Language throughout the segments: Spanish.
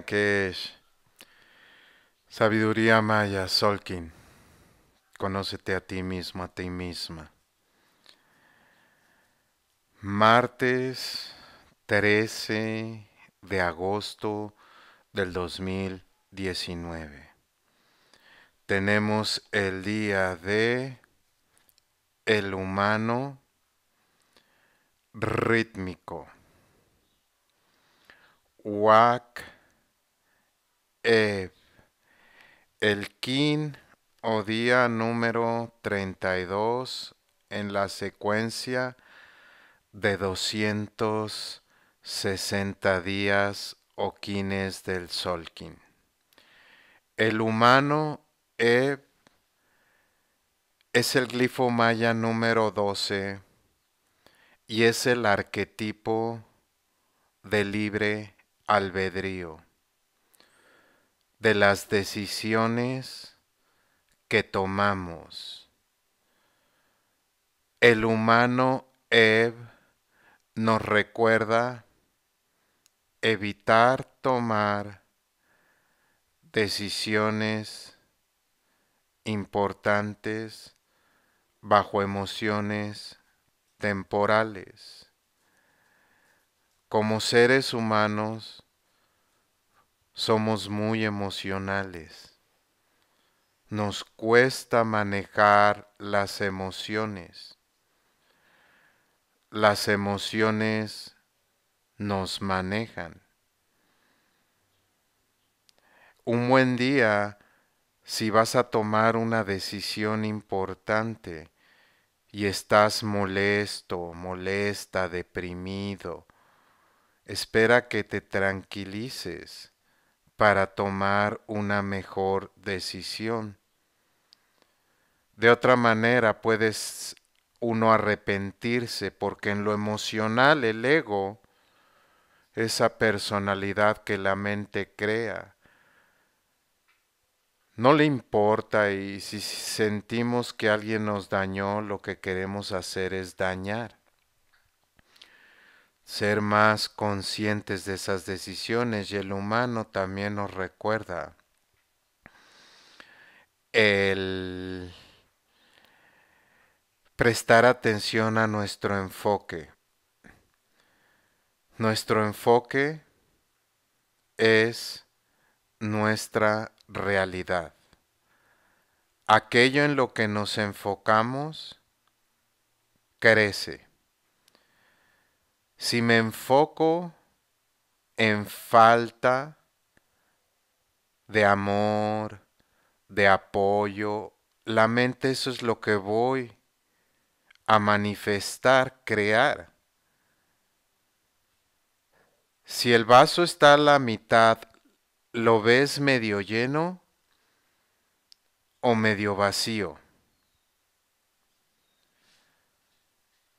que es sabiduría maya, Solkin. Conócete a ti mismo, a ti misma. Martes 13 de agosto del 2019. Tenemos el día de el humano rítmico. Wak eh, el kin o día número 32 en la secuencia de 260 días o quines del solkin. El humano eh, es el glifo maya número 12 y es el arquetipo de libre albedrío de las decisiones que tomamos. El humano Eb nos recuerda evitar tomar decisiones importantes bajo emociones temporales. Como seres humanos, somos muy emocionales. Nos cuesta manejar las emociones. Las emociones nos manejan. Un buen día, si vas a tomar una decisión importante y estás molesto, molesta, deprimido, espera que te tranquilices para tomar una mejor decisión. De otra manera puedes uno arrepentirse porque en lo emocional el ego, esa personalidad que la mente crea, no le importa y si sentimos que alguien nos dañó, lo que queremos hacer es dañar ser más conscientes de esas decisiones y el humano también nos recuerda el prestar atención a nuestro enfoque. Nuestro enfoque es nuestra realidad. Aquello en lo que nos enfocamos crece. Si me enfoco en falta de amor, de apoyo, la mente eso es lo que voy a manifestar, crear. Si el vaso está a la mitad, ¿lo ves medio lleno o medio vacío?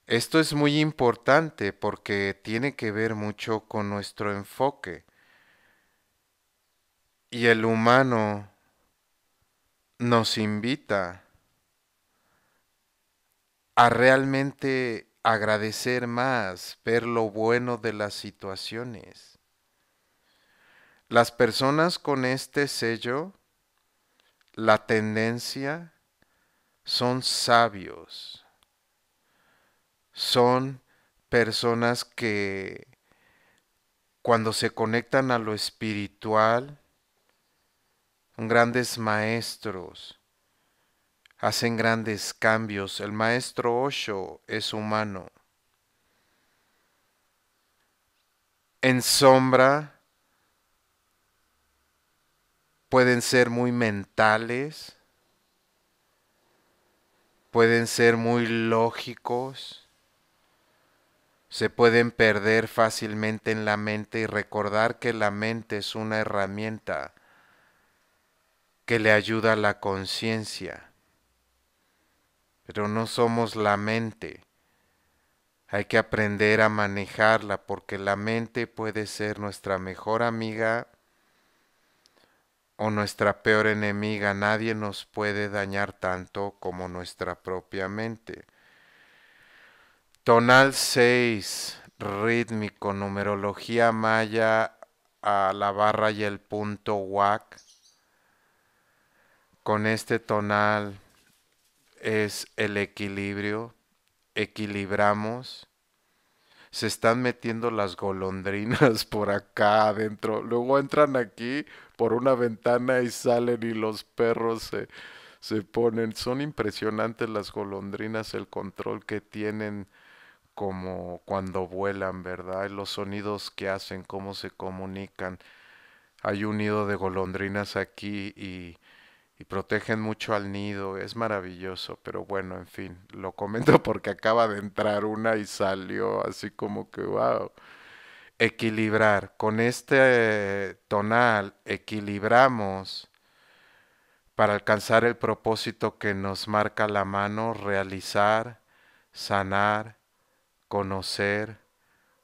Esto es muy importante porque tiene que ver mucho con nuestro enfoque. Y el humano nos invita a realmente agradecer más, ver lo bueno de las situaciones. Las personas con este sello, la tendencia, son sabios son personas que cuando se conectan a lo espiritual, son grandes maestros, hacen grandes cambios. El maestro Osho es humano. En sombra pueden ser muy mentales, pueden ser muy lógicos se pueden perder fácilmente en la mente y recordar que la mente es una herramienta que le ayuda a la conciencia. Pero no somos la mente. Hay que aprender a manejarla porque la mente puede ser nuestra mejor amiga o nuestra peor enemiga. Nadie nos puede dañar tanto como nuestra propia mente. Tonal 6, rítmico, numerología maya a la barra y el punto WAC. Con este tonal es el equilibrio, equilibramos. Se están metiendo las golondrinas por acá adentro. Luego entran aquí por una ventana y salen y los perros se, se ponen. Son impresionantes las golondrinas, el control que tienen como cuando vuelan, ¿verdad? Los sonidos que hacen, cómo se comunican. Hay un nido de golondrinas aquí y, y protegen mucho al nido, es maravilloso, pero bueno, en fin, lo comento porque acaba de entrar una y salió así como que, wow. Equilibrar, con este tonal equilibramos para alcanzar el propósito que nos marca la mano, realizar, sanar, conocer,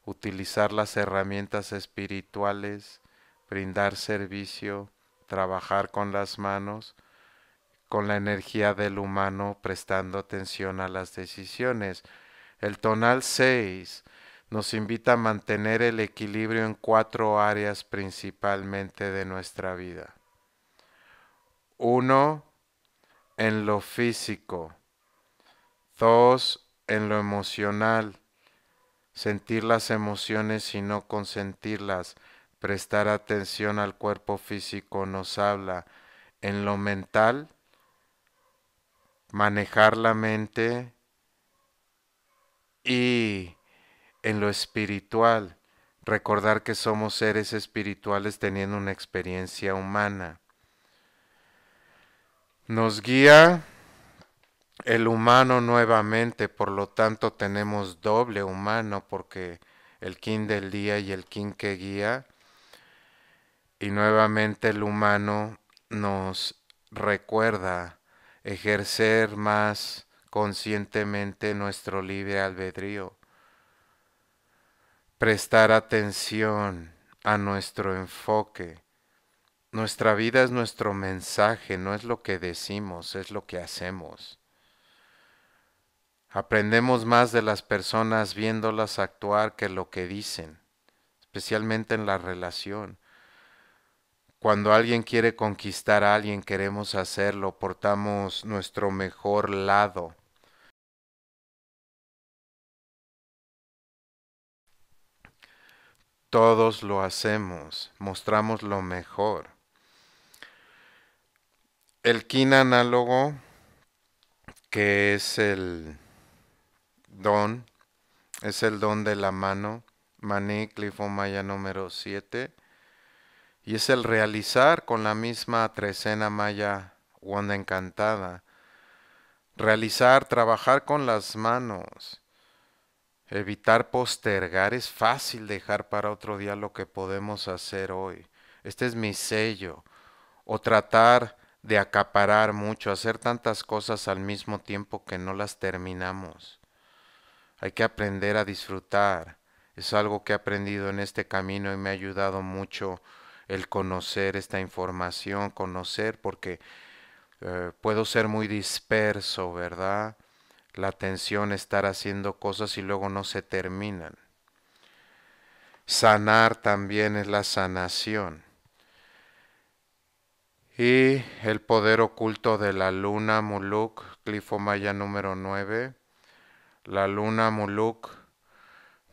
utilizar las herramientas espirituales, brindar servicio, trabajar con las manos, con la energía del humano prestando atención a las decisiones. El tonal 6 nos invita a mantener el equilibrio en cuatro áreas principalmente de nuestra vida. Uno, en lo físico. Dos, en lo emocional sentir las emociones y no consentirlas, prestar atención al cuerpo físico nos habla. En lo mental, manejar la mente y en lo espiritual, recordar que somos seres espirituales teniendo una experiencia humana. Nos guía el humano nuevamente, por lo tanto tenemos doble humano porque el kin del día y el kin que guía, y nuevamente el humano nos recuerda ejercer más conscientemente nuestro libre albedrío, prestar atención a nuestro enfoque. Nuestra vida es nuestro mensaje, no es lo que decimos, es lo que hacemos. Aprendemos más de las personas viéndolas actuar que lo que dicen, especialmente en la relación. Cuando alguien quiere conquistar a alguien, queremos hacerlo, portamos nuestro mejor lado. Todos lo hacemos, mostramos lo mejor. El kin análogo, que es el don, es el don de la mano, maníclifo maya número 7, y es el realizar con la misma trecena maya Wanda encantada, realizar, trabajar con las manos, evitar postergar, es fácil dejar para otro día lo que podemos hacer hoy. Este es mi sello, o tratar de acaparar mucho, hacer tantas cosas al mismo tiempo que no las terminamos. Hay que aprender a disfrutar. Es algo que he aprendido en este camino y me ha ayudado mucho el conocer esta información, conocer porque eh, puedo ser muy disperso, ¿verdad? La atención, estar haciendo cosas y luego no se terminan. Sanar también es la sanación. Y el poder oculto de la luna, Muluk, maya número 9. La luna Muluk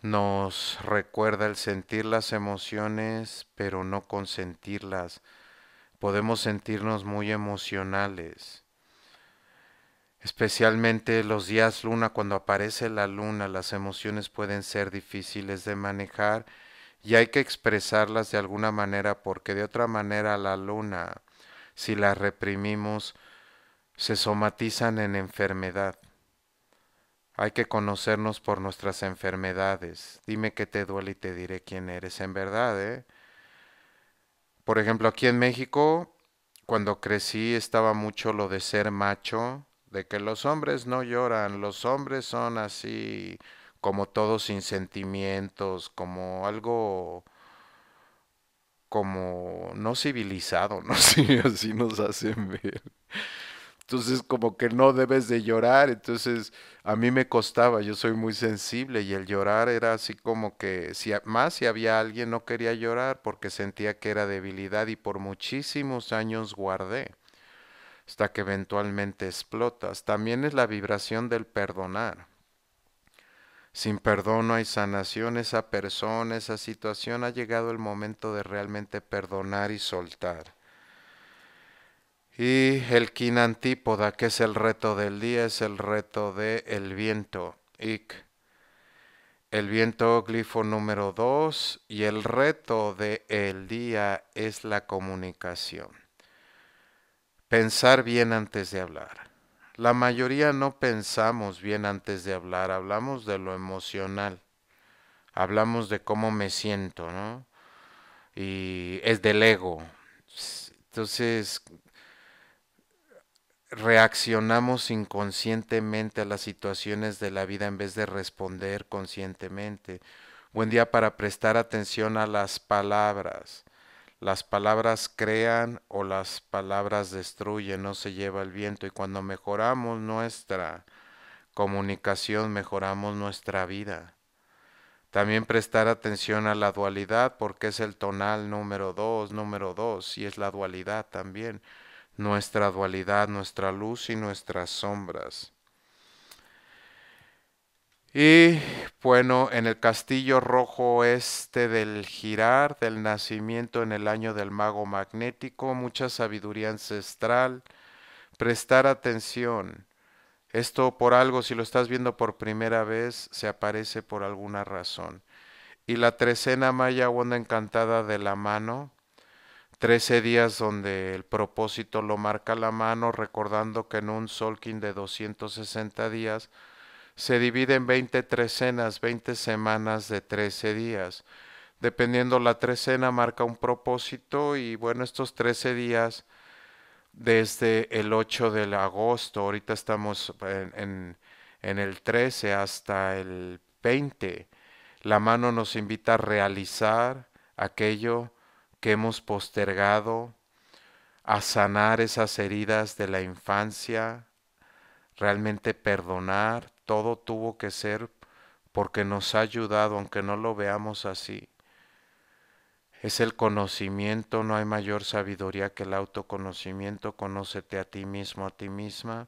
nos recuerda el sentir las emociones, pero no consentirlas. Podemos sentirnos muy emocionales. Especialmente los días luna, cuando aparece la luna, las emociones pueden ser difíciles de manejar y hay que expresarlas de alguna manera porque de otra manera la luna, si la reprimimos, se somatizan en enfermedad. Hay que conocernos por nuestras enfermedades. Dime qué te duele y te diré quién eres en verdad. ¿eh? Por ejemplo, aquí en México, cuando crecí estaba mucho lo de ser macho, de que los hombres no lloran, los hombres son así como todos sin sentimientos, como algo como no civilizado, no sé, así nos hacen ver. Entonces como que no debes de llorar. Entonces a mí me costaba, yo soy muy sensible y el llorar era así como que, si, más si había alguien no quería llorar porque sentía que era debilidad y por muchísimos años guardé hasta que eventualmente explotas. También es la vibración del perdonar. Sin perdón no hay sanación, esa persona, esa situación ha llegado el momento de realmente perdonar y soltar. Y el quinantípoda, que es el reto del día, es el reto del el viento, ik. El viento glifo número 2 y el reto del día es la comunicación. Pensar bien antes de hablar. La mayoría no pensamos bien antes de hablar, hablamos de lo emocional, hablamos de cómo me siento, ¿no? Y es del ego. Entonces, reaccionamos inconscientemente a las situaciones de la vida en vez de responder conscientemente. Buen día para prestar atención a las palabras. Las palabras crean o las palabras destruyen, no se lleva el viento. Y cuando mejoramos nuestra comunicación, mejoramos nuestra vida. También prestar atención a la dualidad, porque es el tonal número dos, número dos, y es la dualidad también nuestra dualidad, nuestra luz y nuestras sombras. Y bueno, en el castillo rojo este del girar, del nacimiento en el año del mago magnético, mucha sabiduría ancestral, prestar atención. Esto por algo, si lo estás viendo por primera vez, se aparece por alguna razón. Y la trecena maya, onda encantada de la mano, 13 días donde el propósito lo marca la mano, recordando que en un solkin de 260 días se divide en 20 trecenas, 20 semanas de 13 días. Dependiendo la trecena marca un propósito y bueno, estos 13 días desde el 8 de agosto, ahorita estamos en, en el 13 hasta el 20, la mano nos invita a realizar aquello que hemos postergado a sanar esas heridas de la infancia, realmente perdonar, todo tuvo que ser porque nos ha ayudado, aunque no lo veamos así. Es el conocimiento, no hay mayor sabiduría que el autoconocimiento, conócete a ti mismo, a ti misma.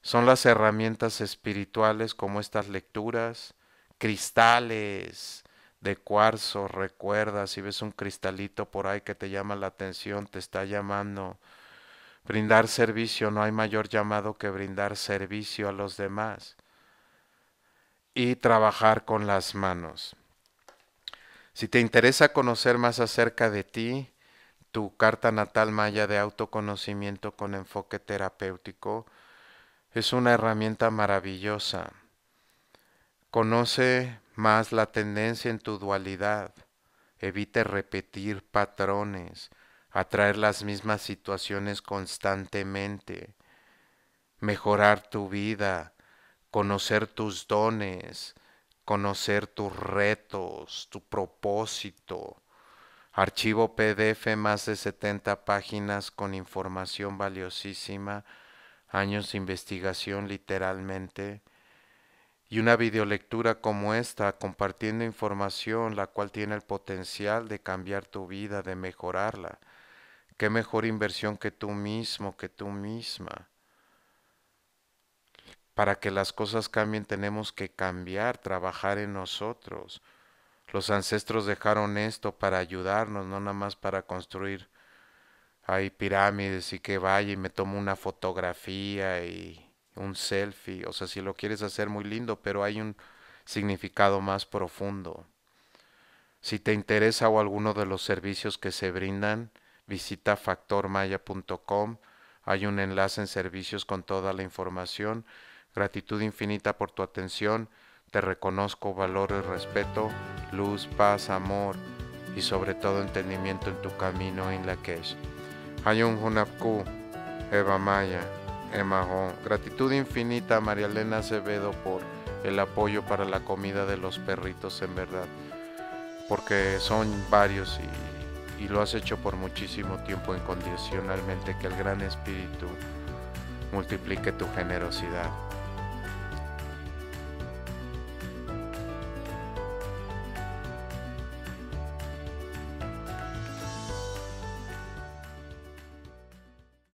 Son las herramientas espirituales como estas lecturas, cristales, de cuarzo, recuerda, si ves un cristalito por ahí que te llama la atención, te está llamando. Brindar servicio, no hay mayor llamado que brindar servicio a los demás. Y trabajar con las manos. Si te interesa conocer más acerca de ti, tu carta natal maya de autoconocimiento con enfoque terapéutico es una herramienta maravillosa. Conoce más la tendencia en tu dualidad. Evite repetir patrones, atraer las mismas situaciones constantemente, mejorar tu vida, conocer tus dones, conocer tus retos, tu propósito. Archivo PDF más de 70 páginas con información valiosísima, años de investigación literalmente, y una videolectura como esta, compartiendo información la cual tiene el potencial de cambiar tu vida, de mejorarla. Qué mejor inversión que tú mismo, que tú misma. Para que las cosas cambien tenemos que cambiar, trabajar en nosotros. Los ancestros dejaron esto para ayudarnos, no nada más para construir hay pirámides y que vaya y me tomo una fotografía y un selfie, o sea, si lo quieres hacer muy lindo, pero hay un significado más profundo. Si te interesa o alguno de los servicios que se brindan, visita factormaya.com. Hay un enlace en servicios con toda la información. Gratitud infinita por tu atención. Te reconozco valor y respeto, luz, paz, amor y sobre todo entendimiento en tu camino en la que es. un Hunapku, Eva Maya. Emma, eh, Gratitud infinita a María Elena Acevedo por el apoyo para la comida de los perritos, en verdad. Porque son varios y lo has hecho por muchísimo tiempo incondicionalmente. Que el Gran Espíritu multiplique tu generosidad.